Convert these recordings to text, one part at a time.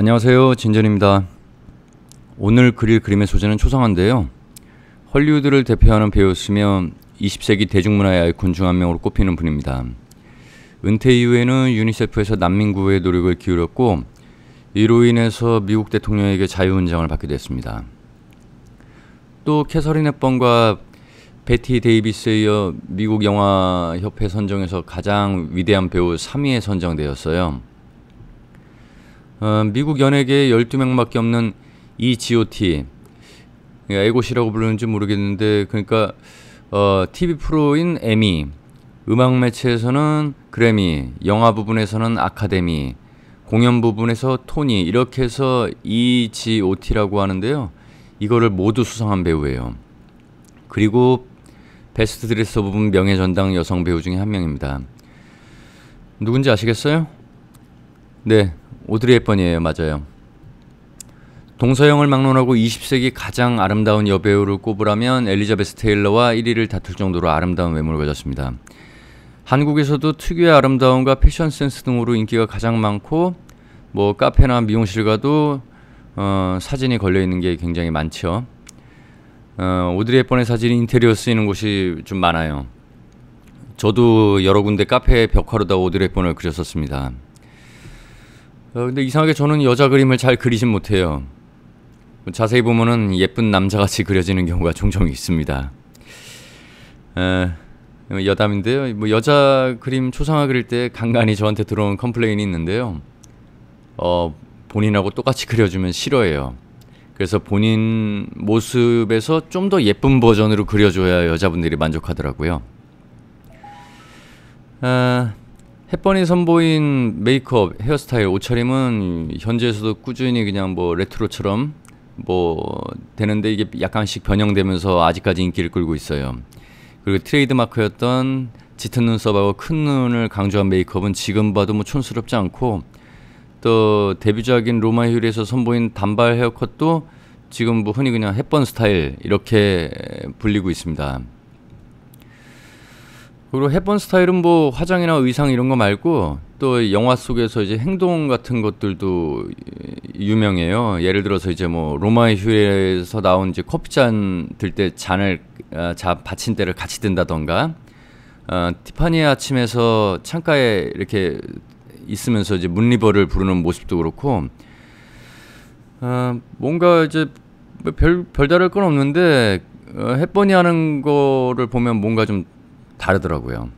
안녕하세요. 진전입니다. 오늘 그릴 그림의 소재는 초상화인데요. 헐리우드를 대표하는 배우였으며 20세기 대중문화의 아이콘 중 한 명으로 꼽히는 분입니다. 은퇴 이후에는 유니세프에서 난민 구호의 노력을 기울였고 이로 인해서 미국 대통령에게 자유훈장을 받게 됐습니다. 또 캐서린 헵번과 베티 데이비스에 이어 미국 영화협회 선정에서 가장 위대한 배우 3위에 선정되었어요. 어, 미국 연예계에 12명밖에 없는 이 GOT 예, 에고시라고 부르는지 모르겠는데 그러니까 어, TV 프로인 에미 음악 매체에서는 그래미 영화 부분에서는 아카데미 공연 부분에서 토니 이렇게 해서 EGOT라고 하는데요. 이거를 모두 수상한 배우예요. 그리고 베스트 드레서 부분 명예전당 여성 배우 중에 한 명입니다. 누군지 아시겠어요? 네, 오드리 헵번이에요. 맞아요. 동서영을 막론하고 20세기 가장 아름다운 여배우를 꼽으라면 엘리자베스 테일러와 1위를 다툴 정도로 아름다운 외모를 가졌습니다. 한국에서도 특유의 아름다움과 패션 센스 등으로 인기가 가장 많고 뭐 카페나 미용실 가도 어, 사진이 걸려 있는 게 굉장히 많죠. 어, 오드리 헵번의 사진이 인테리어 쓰이는 곳이 좀 많아요. 저도 여러 군데 카페 벽화로다 오드리 헵번을 그렸었습니다. 어, 근데 이상하게 저는 여자 그림을 잘 그리진 못해요. 자세히 보면은 예쁜 남자같이 그려지는 경우가 종종 있습니다. 에, 여담인데요. 뭐 여자 그림 초상화 그릴 때 간간히 저한테 들어온 컴플레인이 있는데요. 어, 본인하고 똑같이 그려주면 싫어해요. 그래서 본인 모습에서 좀 더 예쁜 버전으로 그려줘야 여자분들이 만족하더라고요. 아, 햇번이 선보인 메이크업, 헤어스타일, 옷차림은 현재에서도 꾸준히 그냥 뭐 레트로처럼 뭐 되는데 이게 약간씩 변형되면서 아직까지 인기를 끌고 있어요. 그리고 트레이드 마크였던 짙은 눈썹하고 큰 눈을 강조한 메이크업은 지금 봐도 뭐 촌스럽지 않고 또 데뷔작인 로마 휴리에서 선보인 단발 헤어컷도 지금 뭐 흔히 그냥 햇번 스타일 이렇게 불리고 있습니다. 그리고 해본 스타일은 뭐 화장이나 의상 이런 거 말고 또 영화 속에서 이제 행동 같은 것들도 유명해요. 예를 들어서 이제 뭐 로마의 휴에서 일 나온 이제 커피잔 들 때 잔을 아, 자 받침대를 같이 든다던가 어, 티파니의 아침에서 창가에 이렇게 있으면서 이제 문리버를 부르는 모습도 그렇고 어, 뭔가 이제 별 별다를 건 없는데 어, 햇번이 하는 거를 보면 뭔가 좀 다르더라고요.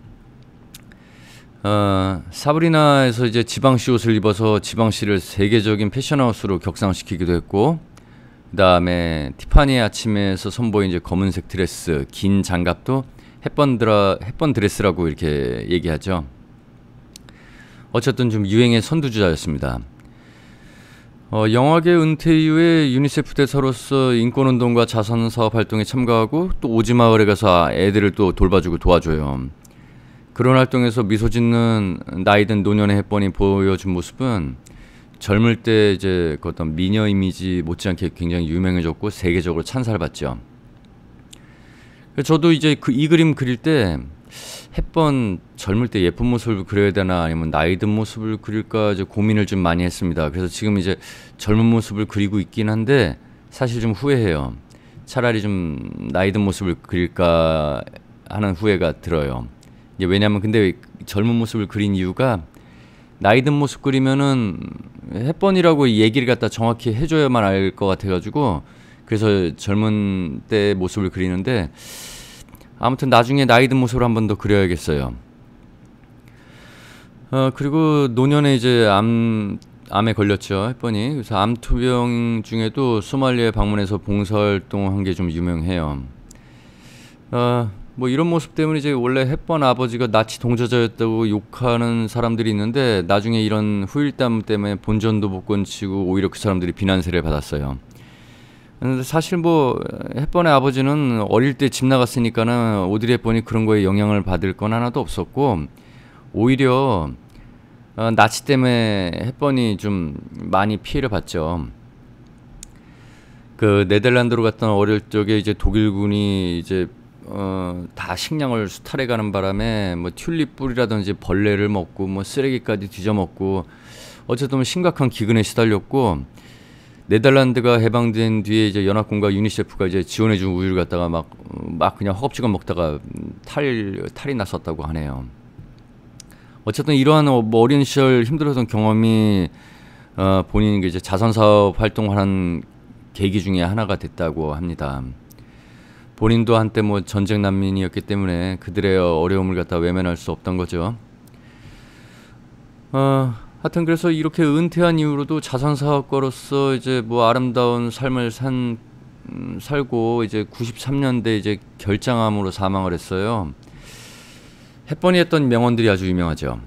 어, 사브리나에서 이제 지방시 옷을 입어서 지방시를 세계적인 패션하우스로 격상시키기도 했고, 그 다음에 티파니의 아침에서 선보인 이제 검은색 드레스, 긴 장갑도 햇번 드라, 햇번 드레스라고 이렇게 얘기하죠. 어쨌든 좀 유행의 선두주자였습니다. 어, 영화계 은퇴 이후에 유니세프 대사로서 인권운동과 자선사업 활동에 참가하고 또 오지마을에 가서 애들을 또 돌봐주고 도와줘요. 그런 활동에서 미소 짓는 나이든 노년의 햇번이 보여준 모습은 젊을 때 이제 그 어떤 미녀 이미지 못지않게 굉장히 유명해졌고 세계적으로 찬사를 받죠. 저도 이제 그 이 그림 그릴 때 햇번 젊을 때 예쁜 모습을 그려야 되나 아니면 나이 든 모습을 그릴까 이제 고민을 좀 많이 했습니다. 그래서 지금 이제 젊은 모습을 그리고 있긴 한데 사실 좀 후회해요. 차라리 좀 나이 든 모습을 그릴까 하는 후회가 들어요. 이제 왜냐하면 근데 젊은 모습을 그린 이유가 나이 든 모습 그리면은 햇번이라고 얘기를 갖다 정확히 해줘야만 알 것 같아가지고 그래서 젊은 때 모습을 그리는데 아무튼 나중에 나이 든모습을한 번 더 그려야겠어요. 어, 그리고 노년에 이제 암, 암에 걸렸죠. 햇번이. 그래서 암투병 중에도 소말리아 방문해서 봉사활동한 게좀 유명해요. 어, 뭐 이런 모습 때문에 이제 원래 햇번 아버지가 나치 동조자였다고 욕하는 사람들이 있는데 나중에 이런 후일담 때문에 본전도 못 건치고 오히려 그 사람들이 비난세를 받았어요. 근데 사실 뭐 햇번의 아버지는 어릴 때 집 나갔으니까는 오드리 헵번이 그런 거에 영향을 받을 건 하나도 없었고 오히려 어, 나치 때문에 햇번이 좀 많이 피해를 봤죠. 그 네덜란드로 갔던 어릴 적에 이제 독일군이 이제 어, 다 식량을 수탈해 가는 바람에 뭐 튤립 뿌리라든지 벌레를 먹고 뭐 쓰레기까지 뒤져먹고 어쨌든 심각한 기근에 시달렸고 네덜란드가 해방된 뒤에 이제 연합군과 유니세프가 이제 지원해준 우유를 갖다가 막, 막 그냥 허겁지겁 먹다가 탈, 탈이 났었다고 하네요. 어쨌든 이러한 어, 뭐 어린 시절 힘들었던 경험이 어, 본인 그 이제 자선사업 활동하는 계기 중에 하나가 됐다고 합니다. 본인도 한때 뭐 전쟁 난민이었기 때문에 그들의 어려움을 갖다 외면할 수 없던 거죠. 어, 하여튼 그래서 이렇게 은퇴한 이후로도 자선 사업가로서 이제 뭐 아름다운 삶을 산 음, 살고 이제 93년대 이제 결장암으로 사망을 했어요. 햇번이 했던 명언들이 아주 유명하죠.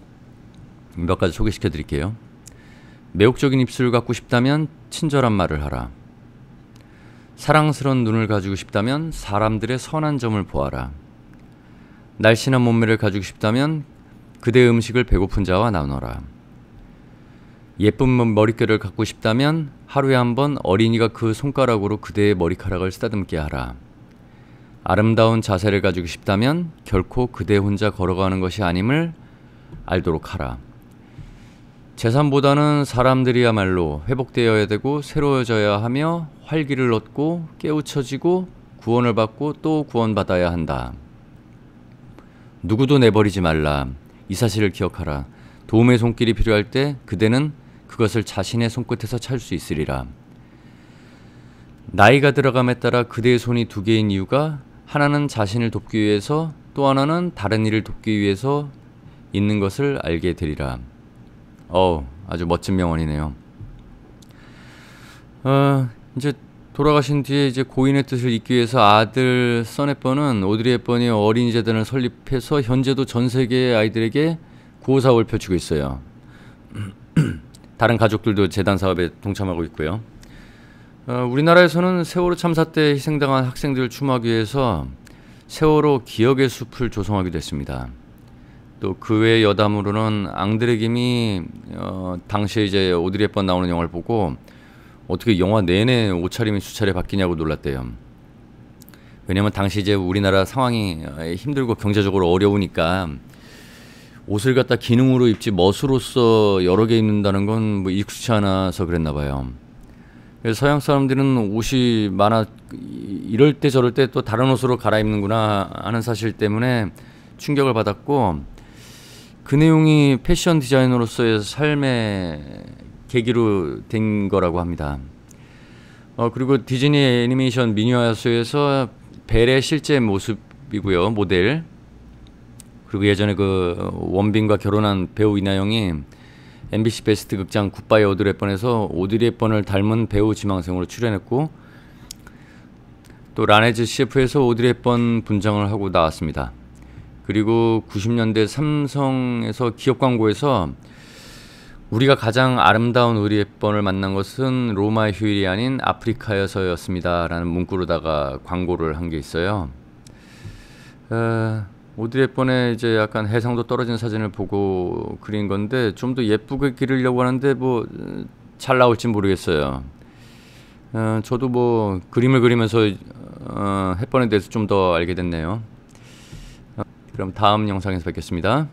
몇 가지 소개시켜 드릴게요. 매혹적인 입술을 갖고 싶다면 친절한 말을 하라. 사랑스런 눈을 가지고 싶다면 사람들의 선한 점을 보아라. 날씬한 몸매를 가지고 싶다면 그대의 음식을 배고픈 자와 나눠라. 예쁜 머릿결을 갖고 싶다면 하루에 한 번 어린이가 그 손가락으로 그대의 머리카락을 쓰다듬게 하라. 아름다운 자세를 가지고 싶다면 결코 그대 혼자 걸어가는 것이 아님을 알도록 하라. 재산보다는 사람들이야말로 회복되어야 되고 새로워져야 하며 활기를 얻고 깨우쳐지고 구원을 받고 또 구원받아야 한다. 누구도 내버리지 말라. 이 사실을 기억하라. 도움의 손길이 필요할 때 그대는 그것을 자신의 손끝에서 찰수 있으리라. 나이가 들어감에 따라 그대의 손이 두 개인 이유가 하나는 자신을 돕기 위해서 또 하나는 다른 일을 돕기 위해서 있는 것을 알게 되리라. 어 아주 멋진 명언이네요. 어, 이제 돌아가신 뒤에 이제 고인의 뜻을 잇기 위해서 아들 써네뻔은 오드리 헵번이 어린 재단을 설립해서 현재도 전 세계의 아이들에게 구호사업을 펼치고 있어요. 다른 가족들도 재단 사업에 동참하고 있고요. 어, 우리나라에서는 세월호 참사 때 희생당한 학생들을 추모하기 위해서 세월호 기억의 숲을 조성하기도 했습니다. 또 그 외 여담으로는 앙드레 김이 어, 당시에 이제 오드리 헵번 나오는 영화를 보고 어떻게 영화 내내 옷차림이 수차례 바뀌냐고 놀랐대요. 왜냐면 당시 이제 우리나라 상황이 어, 힘들고 경제적으로 어려우니까 옷을 갖다 기능으로 입지 멋으로서 여러 개 입는다는 건 뭐 익숙치 않아서 그랬나 봐요. 서양 사람들은 옷이 많아 이럴 때 저럴 때 또 다른 옷으로 갈아입는구나 하는 사실 때문에 충격을 받았고 그 내용이 패션 디자이너로서의 삶의 계기로 된 거라고 합니다. 어, 그리고 디즈니 애니메이션 미니어야수에서 벨의 실제 모습이고요 모델 그리고 예전에 그 원빈과 결혼한 배우 이나영이 MBC 베스트 극장 굿바이 오드리 헵번에서 오드리 헵번을 닮은 배우 지망생으로 출연했고 또 라네즈 CF에서 오드리 헵번 분장을 하고 나왔습니다. 그리고 90년대 삼성에서 기업 광고에서 우리가 가장 아름다운 우리 헵번을 만난 것은 로마의 휴일이 아닌 아프리카에서였습니다라는 문구로다가 광고를 한 게 있어요. 어... 오드레폰의 이제 약간 해상도 떨어진 사진을 보고 그린 건데 좀 더 예쁘게 기르려고 하는데 뭐잘 음, 나올지 모르겠어요. 어, 저도 뭐 그림을 그리면서 어, 햇번에 대해서 좀 더 알게 됐네요. 어, 그럼 다음 영상에서 뵙겠습니다.